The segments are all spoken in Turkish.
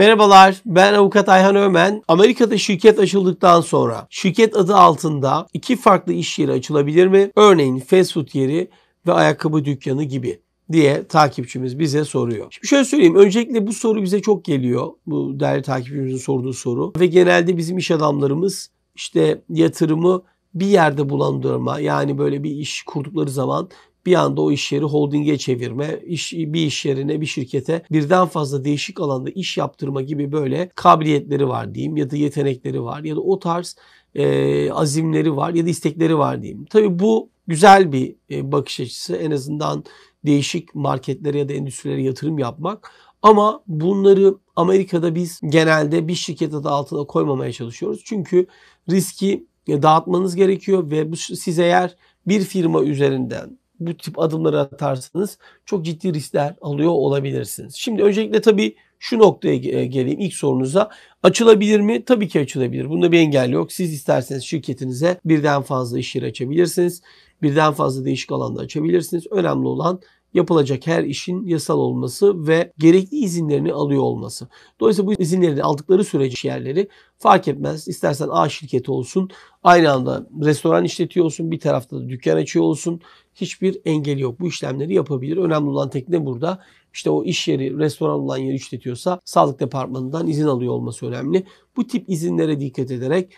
Merhabalar, ben avukat Ayhan Ömen. Amerika'da şirket açıldıktan sonra şirket adı altında iki farklı iş yeri açılabilir mi? Örneğin fast food yeri ve ayakkabı dükkanı gibi diye takipçimiz bize soruyor. Şimdi şöyle söyleyeyim. Öncelikle bu soru bize çok geliyor. Bu değerli takipçimizin sorduğu soru. Ve genelde bizim iş adamlarımız işte yatırımı bir yerde bulandırma yani böyle bir iş kurdukları zaman bir anda o iş yeri holdinge çevirme, iş, bir iş yerine bir şirkete birden fazla değişik alanda iş yaptırma gibi böyle kabiliyetleri var diyeyim ya da yetenekleri var ya da o tarz e, azimleri var ya da istekleri var diyeyim. Tabii bu güzel bir e, bakış açısı en azından değişik marketlere ya da endüstrilere yatırım yapmak. Ama bunları Amerika'da biz genelde bir şirket adı altına koymamaya çalışıyoruz. Çünkü riski dağıtmanız gerekiyor ve bu siz eğer bir firma üzerinden bu tip adımları atarsanız çok ciddi riskler alıyor olabilirsiniz. Şimdi öncelikle tabii şu noktaya e, geleyim ilk sorunuza. Açılabilir mi? Tabii ki açılabilir. Bunda bir engel yok. Siz isterseniz şirketinize birden fazla iş yeri açabilirsiniz. Birden fazla değişik alanda açabilirsiniz. Önemli olan yapılacak her işin yasal olması ve gerekli izinlerini alıyor olması. Dolayısıyla bu izinlerini aldıkları sürece yerleri fark etmez. İstersen A şirketi olsun, aynı anda restoran işletiyor olsun, bir tarafta da dükkan açıyor olsun. Hiçbir engel yok. Bu işlemleri yapabilir. Önemli olan tek ne burada? İşte o iş yeri, restoran olan yeri işletiyorsa sağlık departmanından izin alıyor olması önemli. Bu tip izinlere dikkat ederek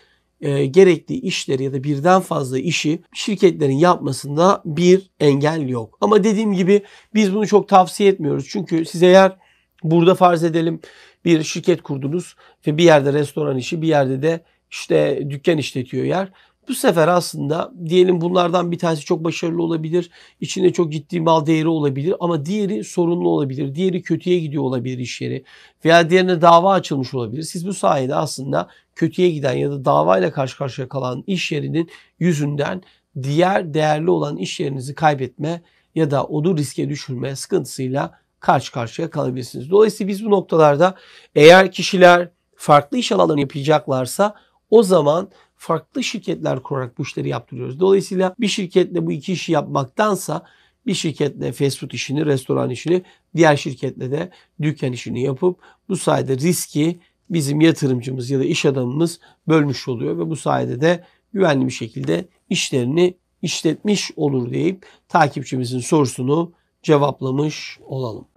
e, gerekli işleri ya da birden fazla işi şirketlerin yapmasında bir engel yok. Ama dediğim gibi biz bunu çok tavsiye etmiyoruz. Çünkü siz eğer burada farz edelim bir şirket kurdunuz ve bir yerde restoran işi bir yerde de işte dükkan işletiyor yer. Bu sefer aslında diyelim bunlardan bir tanesi çok başarılı olabilir. İçinde çok ciddi mal değeri olabilir ama diğeri sorunlu olabilir. Diğeri kötüye gidiyor olabilir iş yeri veya diğerine dava açılmış olabilir. Siz bu sayede aslında kötüye giden ya da davayla karşı karşıya kalan iş yerinin yüzünden diğer değerli olan iş yerinizi kaybetme ya da onu riske düşürme sıkıntısıyla karşı karşıya kalabilirsiniz. Dolayısıyla biz bu noktalarda eğer kişiler farklı iş alanları yapacaklarsa o zaman farklı şirketler kurarak bu işleri yaptırıyoruz. Dolayısıyla bir şirketle bu iki işi yapmaktansa bir şirketle fast food işini, restoran işini, diğer şirketle de dükkan işini yapıp bu sayede riski bizim yatırımcımız ya da iş adamımız bölmüş oluyor ve bu sayede de güvenli bir şekilde işlerini işletmiş olur deyip takipçimizin sorusunu cevaplamış olalım.